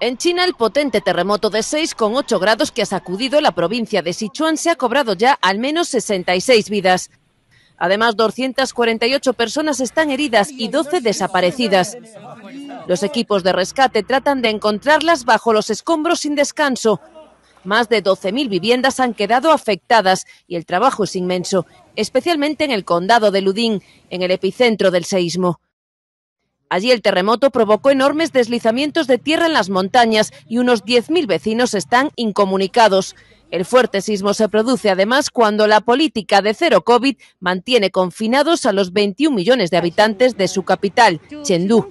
En China, el potente terremoto de 6,8 grados que ha sacudido la provincia de Sichuan se ha cobrado ya al menos 66 vidas. Además, 248 personas están heridas y 12 desaparecidas. Los equipos de rescate tratan de encontrarlas bajo los escombros sin descanso. Más de 12.000 viviendas han quedado afectadas y el trabajo es inmenso, especialmente en el condado de Ludín, en el epicentro del seísmo. Allí el terremoto provocó enormes deslizamientos de tierra en las montañas y unos 10.000 vecinos están incomunicados. El fuerte sismo se produce además cuando la política de cero COVID mantiene confinados a los 21 millones de habitantes de su capital, Chengdu.